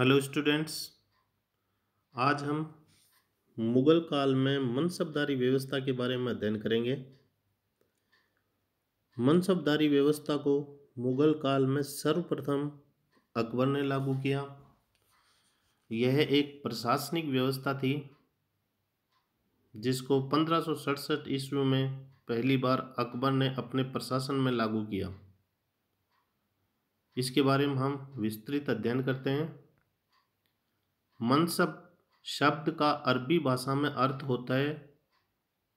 hello students आज हम मुगल काल में मनसबदारी व्यवस्था के बारे में अध्ययन करेंगे मनसबदारी व्यवस्था को मुगल काल में सर्वप्रथम अकबर ने लागू किया यह एक प्रशासनिक व्यवस्था थी जिसको पंद्रह ईस्वी में पहली बार अकबर ने अपने प्रशासन में लागू किया इसके बारे में हम विस्तृत अध्ययन करते हैं मनसब शब्द का अरबी भाषा में अर्थ होता है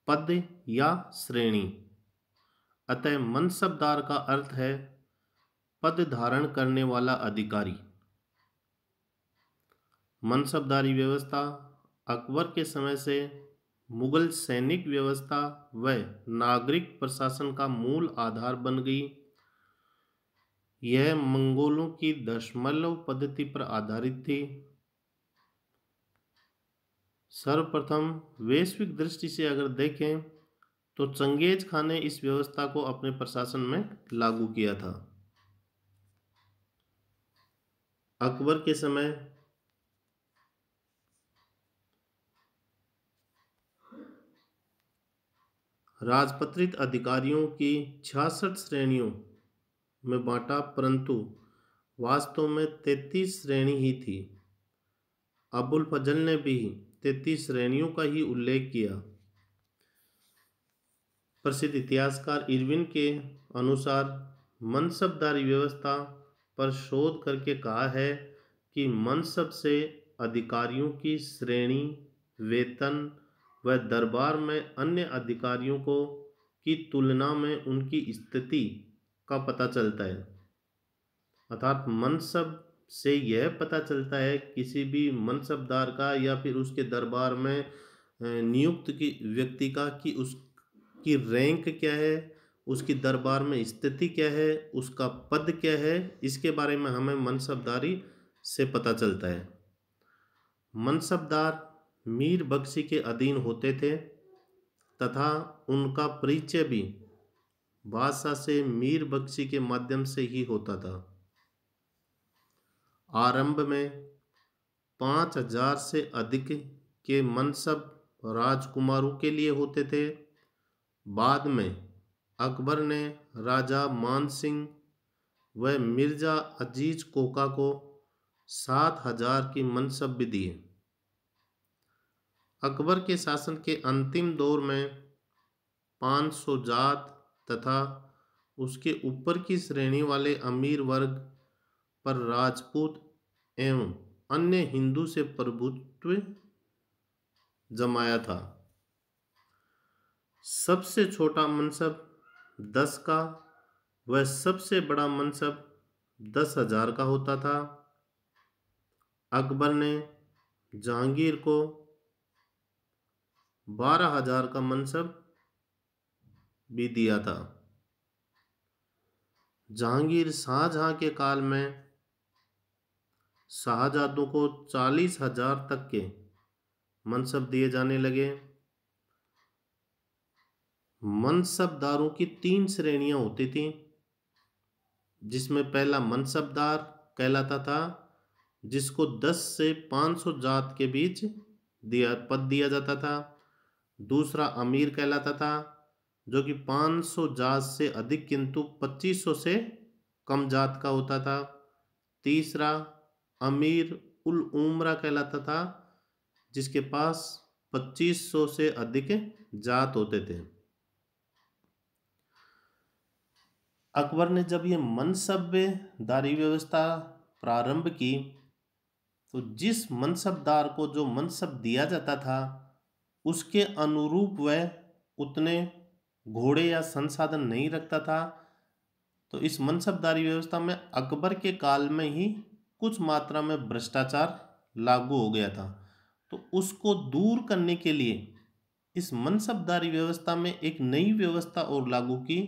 पद या श्रेणी अतः मनसबदार का अर्थ है पद धारण करने वाला अधिकारी मनसबदारी व्यवस्था अकबर के समय से मुगल सैनिक व्यवस्था व नागरिक प्रशासन का मूल आधार बन गई यह मंगोलों की दशमलव पद्धति पर आधारित थी सर्वप्रथम वैश्विक दृष्टि से अगर देखें तो चंगेज खान ने इस व्यवस्था को अपने प्रशासन में लागू किया था अकबर के समय राजपत्रित अधिकारियों की छियासठ श्रेणियों में बांटा परंतु वास्तव में तैतीस श्रेणी ही थी अबुल फजल ने भी तैतीस श्रेणियों का ही उल्लेख किया प्रसिद्ध इतिहासकार इरविन के अनुसार मनसबदारी व्यवस्था पर शोध करके कहा है कि मनसब से अधिकारियों की श्रेणी वेतन व दरबार में अन्य अधिकारियों को की तुलना में उनकी स्थिति का पता चलता है अर्थात मनसब से यह पता चलता है किसी भी मनसबदार का या फिर उसके दरबार में नियुक्त की व्यक्ति का कि उसकी रैंक क्या है उसकी दरबार में स्थिति क्या है उसका पद क्या है इसके बारे में हमें मनसबदारी से पता चलता है मनसबदार मीर बख्शी के अधीन होते थे तथा उनका परिचय भी बादशाह से मीर बख्शी के माध्यम से ही होता था आरंभ में पाँच हजार से अधिक के मनसब राजकुमारों के लिए होते थे बाद में अकबर ने राजा मान सिंह व मिर्जा अजीज कोका को सात हजार की मनसब भी दिए अकबर के शासन के अंतिम दौर में पाँच सौ जात तथा उसके ऊपर की श्रेणी वाले अमीर वर्ग पर राजपूत एवं अन्य हिंदू से प्रभुत्व जमाया था सबसे छोटा मनसब दस का वह सबसे बड़ा मनसब दस हजार का होता था अकबर ने जहांगीर को बारह हजार का मनसब भी दिया था जहांगीर शाहजहां के काल में शाहजादों को चालीस हजार तक के मनसब दिए जाने लगे मनसबदारों की तीन श्रेणियां होती थी जिसमें पहला मनसबदार कहलाता था जिसको 10 से 500 जात के बीच दिया पद दिया जाता था दूसरा अमीर कहलाता था जो कि 500 जात से अधिक किंतु 2500 से कम जात का होता था तीसरा अमीर उल उम्रा कहलाता था जिसके पास 2500 से अधिक जात होते थे अकबर ने जब ये मनसबदारी व्यवस्था प्रारंभ की तो जिस मनसबदार को जो मनसब दिया जाता था उसके अनुरूप वह उतने घोड़े या संसाधन नहीं रखता था तो इस मनसबदारी व्यवस्था में अकबर के काल में ही कुछ मात्रा में भ्रष्टाचार लागू हो गया था तो उसको दूर करने के लिए इस मनसबदारी व्यवस्था में एक नई व्यवस्था और लागू की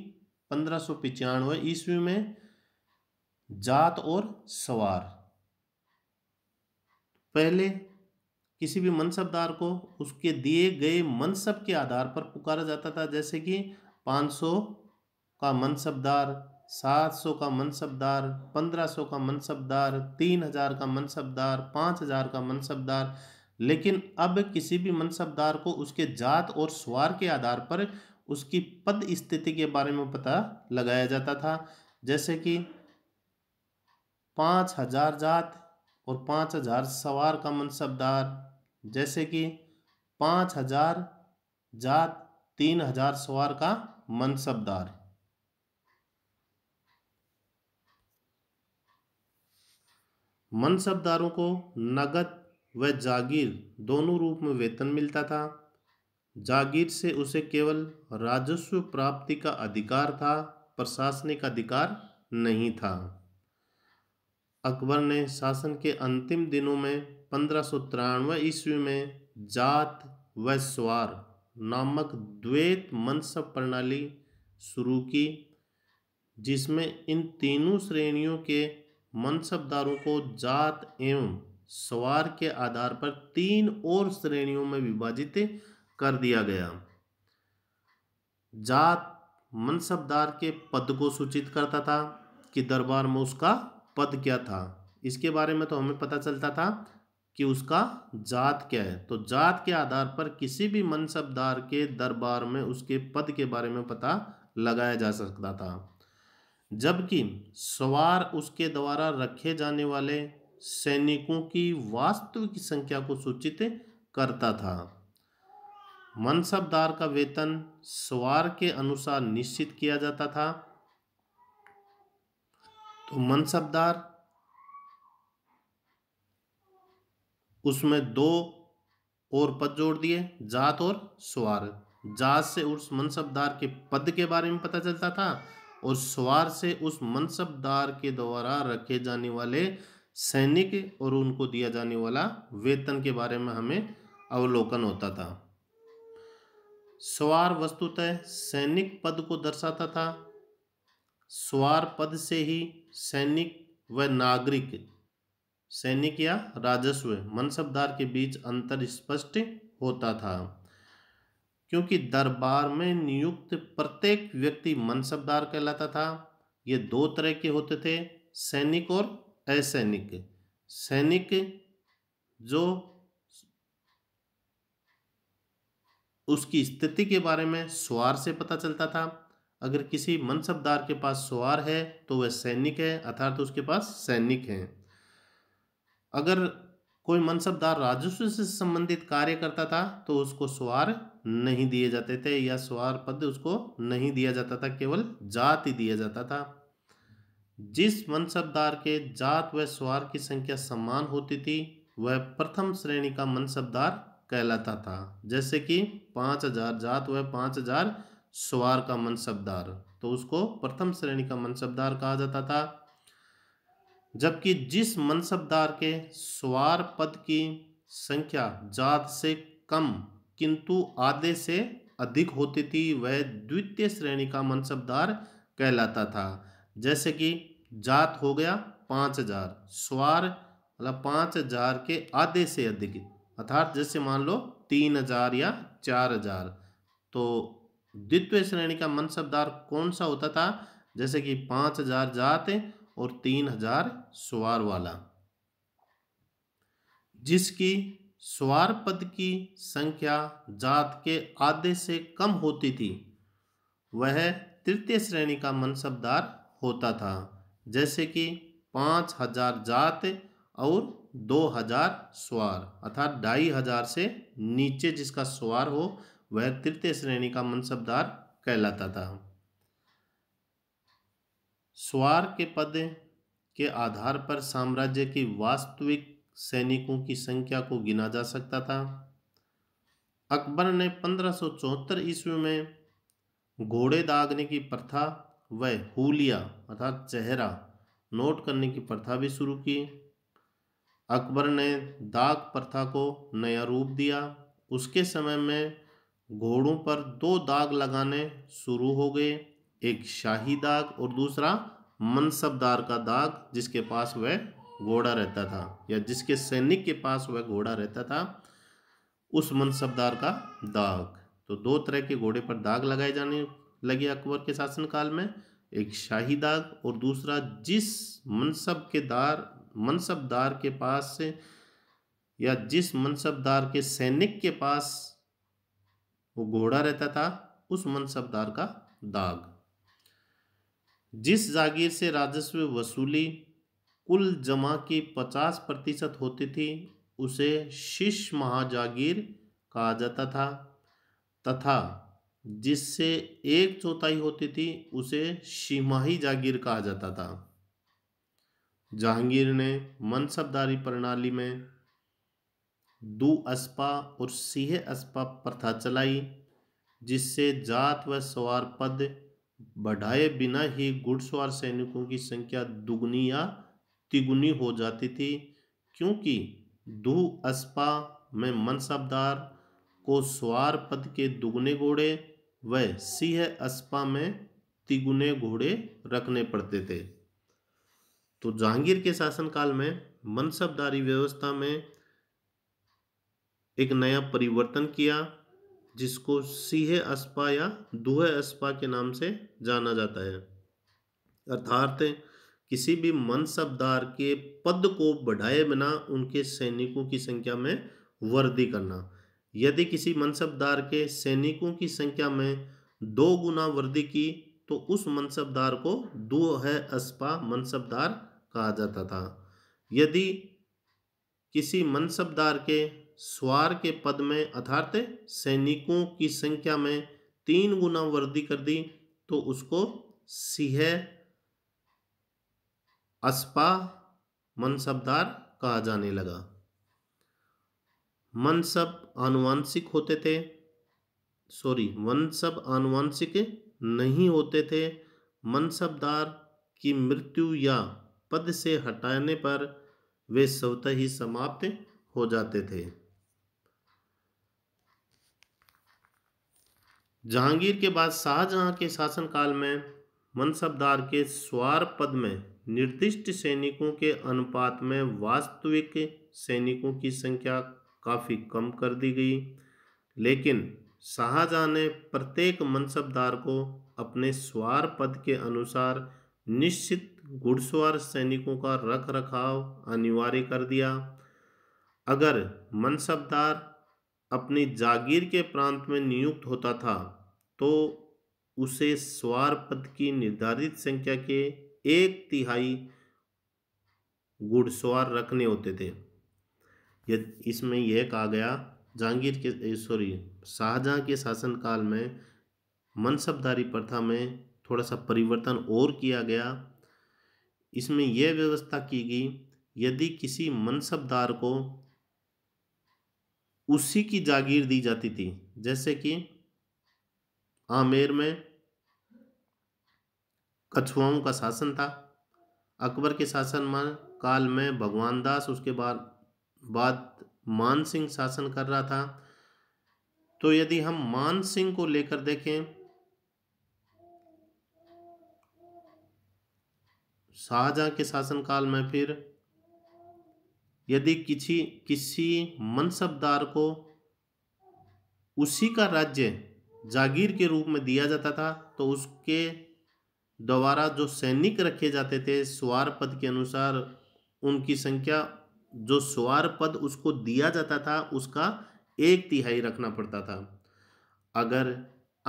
पंद्रह सौ पिचानवे ईस्वी में जात और सवार पहले किसी भी मनसबदार को उसके दिए गए मनसब के आधार पर पुकारा जाता था जैसे कि 500 का मनसबदार सात सौ का मनसबदार पंद्रह सौ का मनसबदार तीन हजार का मनसबदार पाँच हजार का मनसबदार लेकिन अब किसी भी मनसबदार को उसके जात और स्वार के आधार पर उसकी पद स्थिति के बारे में पता लगाया जाता था जैसे कि पाँच हजार जात और पाँच हजार सवार का मनसबदार जैसे कि पाँच हजार जात तीन हजार सवार का मनसबदार मनसबदारों को नगद व जागीर दोनों रूप में वेतन मिलता था जागीर से उसे केवल राजस्व प्राप्ति का अधिकार था प्रशासनिक अधिकार नहीं था अकबर ने शासन के अंतिम दिनों में पंद्रह सौ तिरानवे ईस्वी में जात व स्वार नामक द्वैत मनसब प्रणाली शुरू की जिसमें इन तीनों श्रेणियों के मनसबदारों को जात एवं सवार के आधार पर तीन और श्रेणियों में विभाजित कर दिया गया जात मनसबदार के पद को सूचित करता था कि दरबार में उसका पद क्या था इसके बारे में तो हमें पता चलता था कि उसका जात क्या है तो जात के आधार पर किसी भी मनसबदार के दरबार में उसके पद के बारे में पता लगाया जा सकता था जबकि सवार उसके द्वारा रखे जाने वाले सैनिकों की वास्तविक संख्या को सूचित करता था मनसबदार का वेतन सवार के अनुसार निश्चित किया जाता था तो मनसबदार उसमें दो और पद जोड़ दिए जात और स्वार जात से उस मनसबदार के पद के बारे में पता चलता था और सवार से उस मनसबदार के द्वारा रखे जाने वाले सैनिक और उनको दिया जाने वाला वेतन के बारे में हमें अवलोकन होता था स्वार वस्तुतः सैनिक पद को दर्शाता था स्वार पद से ही सैनिक व नागरिक सैनिक या राजस्व मनसबदार के बीच अंतर स्पष्ट होता था क्योंकि दरबार में नियुक्त प्रत्येक व्यक्ति मनसबदार कहलाता था ये दो तरह के होते थे सैनिक और असैनिक सैनिक जो उसकी स्थिति के बारे में स्वार से पता चलता था अगर किसी मनसबदार के पास स्वार है तो वह सैनिक है अर्थात उसके पास सैनिक है अगर कोई मनसबदार राजस्व से संबंधित कार्य करता था तो उसको स्वार नहीं दिए जाते थे या स्वार पद उसको नहीं दिया जाता था केवल जात ही दिया जाता था जिस मनसबदार के जात व स्वार की संख्या समान होती थी वह प्रथम श्रेणी का मनसबदार कहलाता था जैसे कि पाँच हजार जात व पाँच हजार स्वार का मनसबदार तो उसको प्रथम श्रेणी का मनसबदार कहा जाता था जबकि जिस मनसबदार के स्वार पद की संख्या जात से कम किंतु आधे से अधिक होती थी वह द्वितीय श्रेणी का मनसबदार कहलाता था जैसे कि जात हो गया पाँच हजार स्वार मतलब पाँच हजार के आधे से अधिक अर्थात जैसे मान लो तीन हजार या चार हजार तो द्वितीय श्रेणी का मनसबदार कौन सा होता था जैसे कि पाँच हजार जात और तीन हजार स्वार वाला जिसकी स्वार पद की संख्या जात के आधे से कम होती थी वह तृतीय श्रेणी का मनसबदार होता था जैसे कि पाँच हजार जात और दो हजार स्वार अर्थात ढाई हजार से नीचे जिसका स्वार हो वह तृतीय श्रेणी का मनसबदार कहलाता था स्वार के पद के आधार पर साम्राज्य की वास्तविक सैनिकों की संख्या को गिना जा सकता था अकबर ने पंद्रह ईस्वी में घोड़े दागने की प्रथा व हुलिया अर्थात चेहरा नोट करने की प्रथा भी शुरू की अकबर ने दाग प्रथा को नया रूप दिया उसके समय में घोड़ों पर दो दाग लगाने शुरू हो गए एक शाही दाग और दूसरा मनसबदार का दाग जिसके पास वह घोड़ा रहता था या जिसके सैनिक के पास वह घोड़ा रहता था उस मनसबदार का दाग तो दो तरह के घोड़े पर दाग लगाए जाने लगे अकबर के शासनकाल में एक शाही दाग और दूसरा जिस मनसब के दार मनसबदार के पास से या जिस मनसबदार के सैनिक के पास वो घोड़ा रहता था उस मनसबदार का दाग जिस जागीर से राजस्व वसूली कुल जमा की पचास प्रतिशत होती थी उसे शिश महाजागीर कहा जाता था तथा जिससे एक चौथाई होती थी उसे शिमाही जागीर कहा जाता था जहांगीर ने मनसबदारी प्रणाली में दो अस्पा और सीहे अस्पा प्रथा चलाई जिससे जात व सवार पद बढ़ाए बिना ही घुड़सवार सैनिकों की संख्या दुगनी या तिगुनी हो जाती थी क्योंकि दू अस्पा में मनसबदार को स्वार पद के दुगने घोड़े व सिंह अस्पा में तिगुने घोड़े रखने पड़ते थे तो जहांगीर के शासनकाल में मनसबदारी व्यवस्था में एक नया परिवर्तन किया जिसको सीहे अस्पा या दुहे अस्पा के नाम से जाना जाता है अर्थात किसी भी मनसबदार के पद को बढ़ाए बिना उनके सैनिकों की संख्या में वृद्धि करना यदि किसी मनसबदार के सैनिकों की संख्या में दो गुना वृद्धि की तो उस मनसबदार को दो है अस्पा मनसबदार कहा जाता था यदि किसी मनसबदार के स्वार के पद में अर्थात सैनिकों की संख्या में तीन गुना वृद्धि कर दी तो उसको सिह अस्पा मनसबदार कहा जाने लगा मनसब आनुवांशिक होते थे सॉरी मनसब आनुवांशिक नहीं होते थे मनसबदार की मृत्यु या पद से हटाने पर वे स्वतः ही समाप्त हो जाते थे जहांगीर के बाद शाहजहाँ के शासनकाल में मनसबदार के स्वार पद में निर्दिष्ट सैनिकों के अनुपात में वास्तविक सैनिकों की संख्या काफ़ी कम कर दी गई लेकिन शाहजहाँ ने प्रत्येक मनसबदार को अपने स्वार पद के अनुसार निश्चित घुड़सवार सैनिकों का रख रखाव अनिवार्य कर दिया अगर मनसबदार अपनी जागीर के प्रांत में नियुक्त होता था तो उसे स्वार पद की निर्धारित संख्या के एक तिहाई घुड़सवार रखने होते थे यदि इसमें यह कहा गया जहांगीर के सॉरी शाहजहाँ के शासनकाल में मनसबदारी प्रथा में थोड़ा सा परिवर्तन और किया गया इसमें यह व्यवस्था की गई यदि किसी मनसबदार को उसी की जागीर दी जाती थी जैसे कि आमेर में कछुआओं का शासन था अकबर के शासन काल में भगवान दास उसके बाद बाद मान सिंह शासन कर रहा था तो यदि हम मान सिंह को लेकर देखें शाहजहां के शासनकाल में फिर यदि किसी किसी मनसबदार को उसी का राज्य जागीर के रूप में दिया जाता था तो उसके द्वारा जो सैनिक रखे जाते थे स्वार पद के अनुसार उनकी संख्या जो स्वार पद उसको दिया जाता था उसका एक तिहाई रखना पड़ता था अगर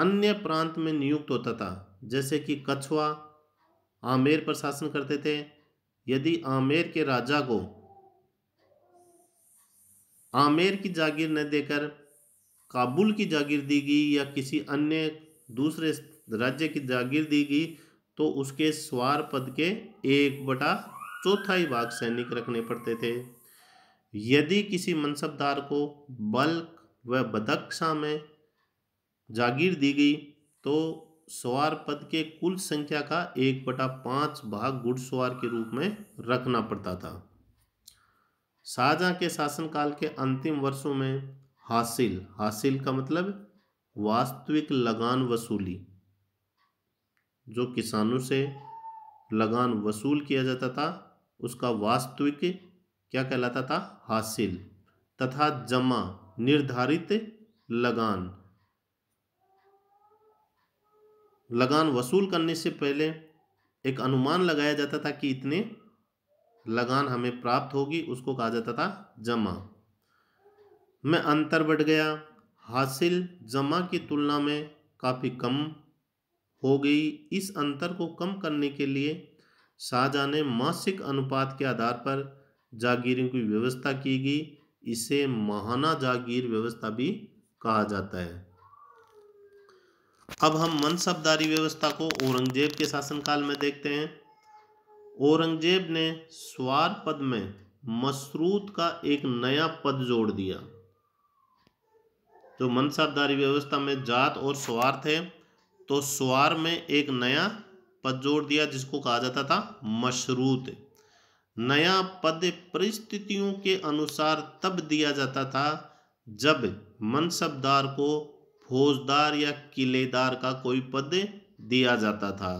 अन्य प्रांत में नियुक्त होता था जैसे कि कछुआ आमेर पर शासन करते थे यदि आमेर के राजा को आमेर की जागीर न देकर काबुल की जागीर दी गई या किसी अन्य दूसरे राज्य की जागीर दी गई तो उसके स्वार पद के एक बटा चौथाई भाग सैनिक रखने पड़ते थे यदि किसी मनसबदार को बल्क व बदक्षा में जागीर दी गई तो स्वार पद के कुल संख्या का एक बटा पाँच भाग घुड़सवार के रूप में रखना पड़ता था शाहजहाँ के शासनकाल के अंतिम वर्षों में हासिल हासिल का मतलब वास्तविक लगान वसूली जो किसानों से लगान वसूल किया जाता था उसका वास्तविक क्या कहलाता था हासिल तथा जमा निर्धारित लगान लगान वसूल करने से पहले एक अनुमान लगाया जाता था कि इतने लगान हमें प्राप्त होगी उसको कहा जाता था जमा में अंतर बढ़ गया हासिल जमा की तुलना में काफ़ी कम हो गई इस अंतर को कम करने के लिए शाहजहाँ ने मासिक अनुपात के आधार पर जागीरों की व्यवस्था की गई इसे महाना जागीर व्यवस्था भी कहा जाता है अब हम मनसबदारी व्यवस्था को औरंगजेब के शासनकाल में देखते हैं औरंगजेब ने स्वार पद में मसरूत का एक नया पद जोड़ दिया तो मनसाधारी व्यवस्था में जात और स्वार्थ है तो स्वार में एक नया पद जोड़ दिया जिसको कहा जाता था मशरूत नया पद परिस्थितियों के अनुसार तब दिया जाता था जब मनसबदार को फौजदार या किलेदार का कोई पद दिया जाता था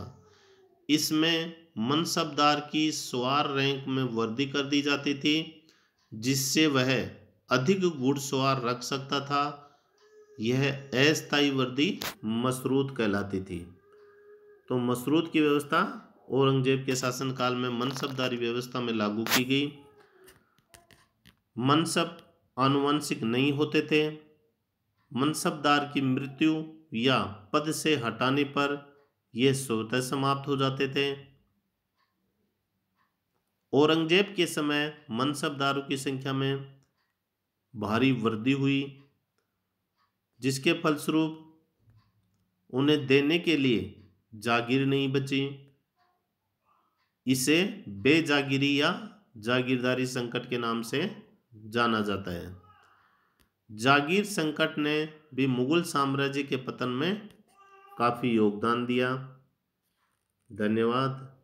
इसमें मनसबदार की स्वार रैंक में वृद्धि कर दी जाती थी जिससे वह अधिक स्वार रख सकता था यह अस्थायी वर्दी मसरूद कहलाती थी तो मसरूद की व्यवस्था औरंगजेब के शासनकाल में मनसबदारी व्यवस्था में लागू की गई मनसब आनुवंशिक नहीं होते थे मनसबदार की मृत्यु या पद से हटाने पर यह स्वतः समाप्त हो जाते थे औरंगजेब के समय मनसबदारों की संख्या में भारी वृद्धि हुई जिसके फलस्वरूप उन्हें देने के लिए जागीर नहीं बची इसे बेजागिरी या जागीरदारी संकट के नाम से जाना जाता है जागीर संकट ने भी मुगल साम्राज्य के पतन में काफ़ी योगदान दिया धन्यवाद